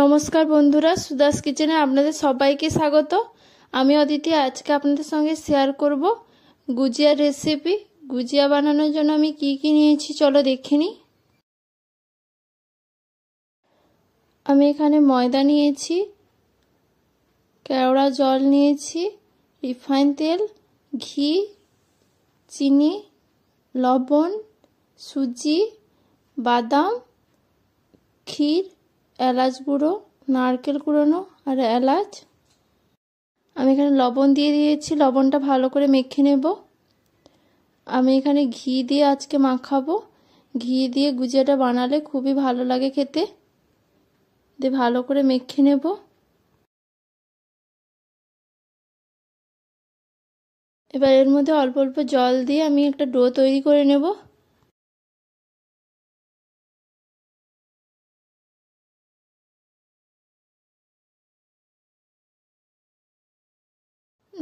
নমস্কার বন্ধুরা সুদাস কিচেনে আপনাদের সবাইকে স্বাগত আমি অদিতি আজকে আপনাদের সঙ্গে শেয়ার করব গুজিয়ার রেসিপি গুজিয়া বানানোর জন্য আমি কি কি নিয়েছি চলো দেখে নি আমি এখানে ময়দা নিয়েছি কেওড়া জল নিয়েছি রিফাইন তেল ঘি চিনি লবণ সুজি বাদাম ক্ষীর এলাচ গুঁড়ো নারকেল কুড়োনো আর এলাচ আমি এখানে লবণ দিয়ে দিয়েছি লবণটা ভালো করে মেখে নেব আমি এখানে ঘি দিয়ে আজকে মাখাবো ঘি দিয়ে গুজিয়াটা বানালে খুবই ভালো লাগে খেতে দিয়ে ভালো করে মেখে নেব এবার এর মধ্যে অল্প অল্প জল দিয়ে আমি একটা ডো তৈরি করে নেবো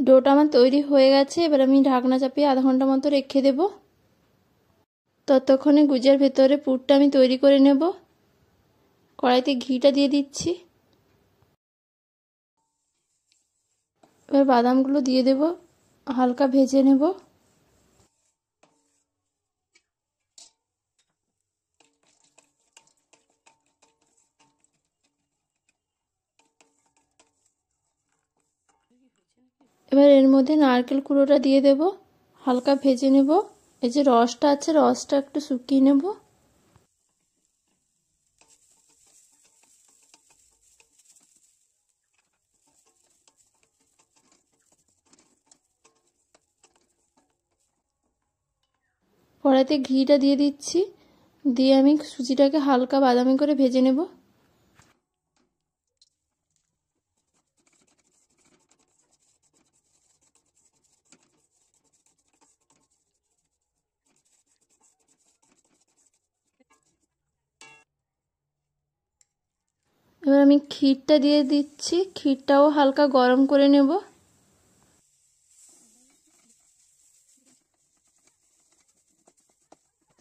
ডোটা আমার তৈরি হয়ে গেছে এবার আমি ঢাকনা চাপিয়ে আধা ঘন্টা মতো রেখে দেব ততক্ষণে গুজার ভেতরে পুরটা আমি তৈরি করে নেব কড়াইতে ঘিটা দিয়ে দিচ্ছি এবার বাদামগুলো দিয়ে দেব হালকা ভেজে নেব এবার এর মধ্যে নারকেল কুড়োটা দিয়ে দেব হালকা ভেজে নেব এই যে রসটা আছে রসটা একটু শুকিয়ে নেব কড়াইতে ঘিটা দিয়ে দিচ্ছি দিয়ে আমি সুজিটাকে হালকা বাদামি করে ভেজে নেবো এবার আমি ক্ষীরটা দিয়ে দিচ্ছি ক্ষীরটাও হালকা গরম করে নেব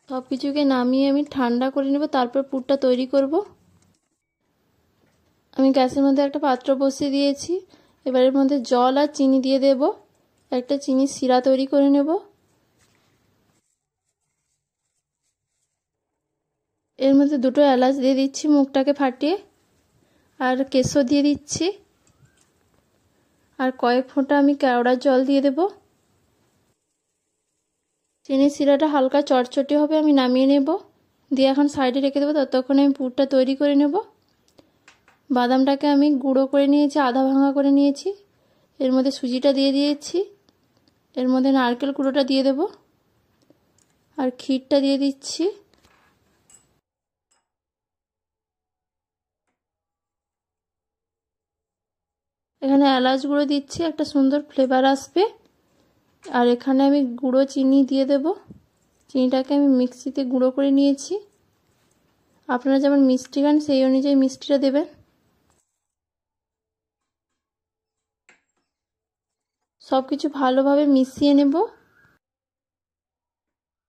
সব কিছুকে নামিয়ে আমি ঠান্ডা করে নেব তারপর পুরটা তৈরি করব আমি গ্যাসের মধ্যে একটা পাত্র বসিয়ে দিয়েছি এবারের মধ্যে জল আর চিনি দিয়ে দেব একটা চিনি শিরা তৈরি করে নেব এর মধ্যে দুটো এলাচ দিয়ে দিচ্ছি মুখটাকে ফাটিয়ে আর কেশো দিয়ে দিচ্ছি আর কয়েক ফোঁটা আমি কেওড়ার জল দিয়ে দেব চিনি শিরাটা হালকা চটচটে হবে আমি নামিয়ে নেব দিয়ে এখন সাইডে রেখে দেবো ততক্ষণে আমি পুরটা তৈরি করে নেব বাদামটাকে আমি গুঁড়ো করে নিয়েছি আধা ভাঙা করে নিয়েছি এর মধ্যে সুজিটা দিয়ে দিয়েছি এর মধ্যে নারকেল কুড়োটা দিয়ে দেব আর ক্ষীরটা দিয়ে দিচ্ছি এখানে এলাচ গুঁড়ো দিচ্ছি একটা সুন্দর ফ্লেভার আসবে আর এখানে আমি গুঁড়ো চিনি দিয়ে দেব চিনিটাকে আমি মিক্সিতে গুঁড়ো করে নিয়েছি আপনারা যেমন মিষ্টি খান সেই অনুযায়ী মিষ্টিটা দেবেন সব কিছু ভালোভাবে মিশিয়ে নেব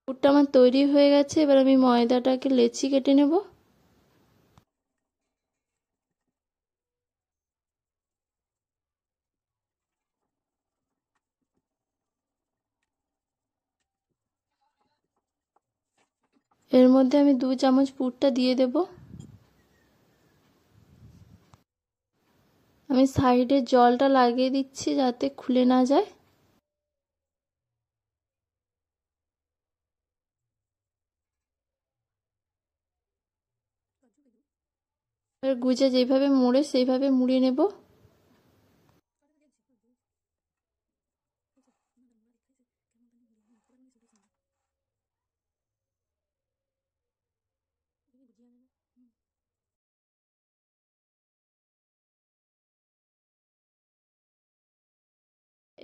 পুরটা আমার তৈরি হয়ে গেছে এবার আমি ময়দাটাকে লেচি কেটে নেবো এর মধ্যে আমি দু চামচ পুরটা দিয়ে দেব আমি সাইডে জলটা লাগিয়ে দিচ্ছি যাতে খুলে না যায় গুজে যেভাবে মোড়ে সেইভাবে মুড়িয়ে নেবো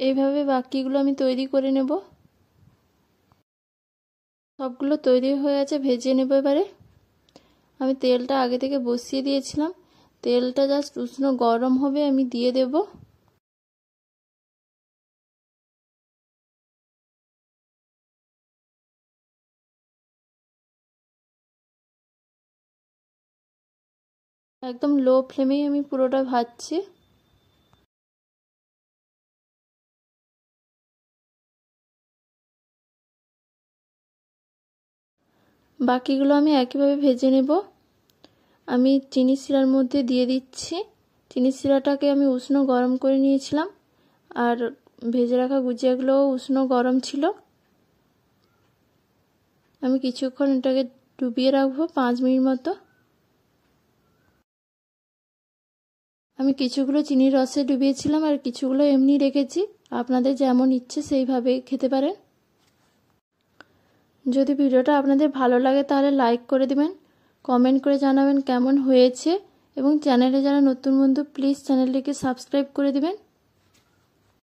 এইভাবে বাকিগুলো আমি তৈরি করে নেব সবগুলো তৈরি হয়ে আছে ভেজে নেব এবারে আমি তেলটা আগে থেকে বসিয়ে দিয়েছিলাম তেলটা জাস্ট উষ্ণ গরম হবে আমি দিয়ে দেব একদম লো ফ্লেমেই আমি পুরোটা ভাজছি বাকিগুলো আমি একইভাবে ভেজে নেব আমি চিনি শিরার মধ্যে দিয়ে দিচ্ছি চিনি শিরাটাকে আমি উষ্ণ গরম করে নিয়েছিলাম আর ভেজে রাখা গুজিয়াগুলোও উষ্ণ গরম ছিল আমি কিছুক্ষণ এটাকে ডুবিয়ে রাখবো পাঁচ মিনিট মতো আমি কিছুগুলো চিনির রসে ডুবিয়েছিলাম আর কিছুগুলো এমনি রেখেছি আপনাদের যেমন ইচ্ছে সেইভাবে খেতে পারেন যদি ভিডিওটা আপনাদের ভালো লাগে তাহলে লাইক করে দিবেন কমেন্ট করে জানাবেন কেমন হয়েছে এবং চ্যানেলে যারা নতুন বন্ধু প্লিজ চ্যানেলটিকে সাবস্ক্রাইব করে দিবেন